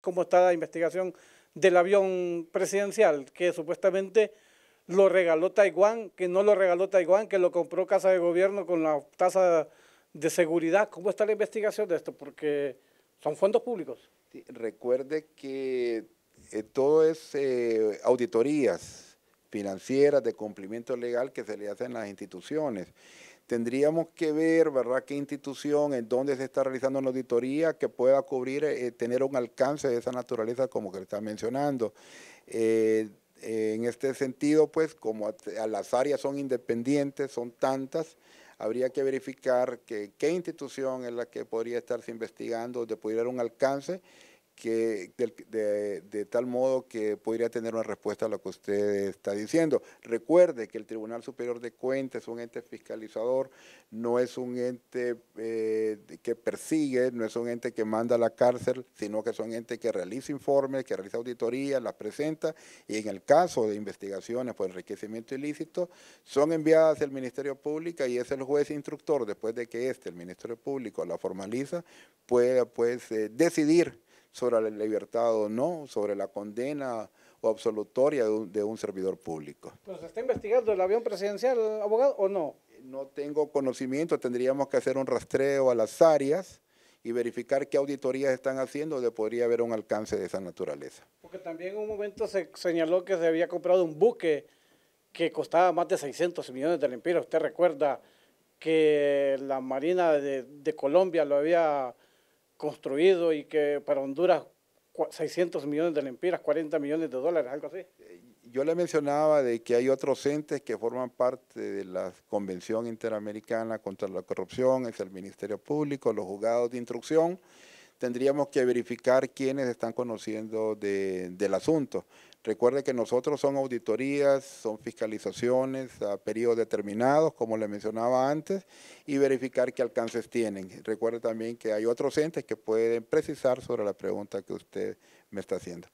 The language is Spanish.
cómo está la investigación del avión presidencial, que supuestamente lo regaló Taiwán, que no lo regaló Taiwán, que lo compró Casa de Gobierno con la tasa de seguridad. ¿Cómo está la investigación de esto? Porque son fondos públicos. recuerde que eh, todo es eh, auditorías financieras de cumplimiento legal que se le hacen a las instituciones tendríamos que ver, ¿verdad?, qué institución, en dónde se está realizando una auditoría que pueda cubrir, eh, tener un alcance de esa naturaleza como que le está mencionando. Eh, eh, en este sentido, pues, como las áreas son independientes, son tantas, habría que verificar qué institución es la que podría estarse investigando, de pudiera un alcance de, tal modo que podría tener una respuesta a lo que usted está diciendo. Recuerde que el Tribunal Superior de Cuentas es un ente fiscalizador, no es un ente eh, que persigue, no es un ente que manda a la cárcel, sino que es un ente que realiza informes, que realiza auditorías, las presenta y en el caso de investigaciones por enriquecimiento ilícito son enviadas al Ministerio Público y es el juez instructor, después de que este, el Ministerio Público, la formaliza, puede pues eh, decidir sobre la libertad o no, sobre la condena o absolutoria de un, servidor público. se está investigando el avión presidencial, abogado, o no? No tengo conocimiento, tendríamos que hacer un rastreo a las áreas y verificar qué auditorías están haciendo donde podría haber un alcance de esa naturaleza. Porque también en un momento se señaló que se había comprado un buque que costaba más de 600 millones de lempiras. Usted recuerda que la Marina de Colombia lo había construido y que para Honduras 600 millones de lempiras, 40 millones de dólares, algo así. Eh, yo le mencionaba de que hay otros entes que forman parte de la Convención Interamericana contra la Corrupción, es el Ministerio Público, los juzgados de instrucción. Tendríamos que verificar quiénes están conociendo del asunto. Recuerde que nosotros son auditorías, son fiscalizaciones a periodos determinados, como le mencionaba antes, y verificar qué alcances tienen. Recuerde también que hay otros entes que pueden precisar sobre la pregunta que usted me está haciendo.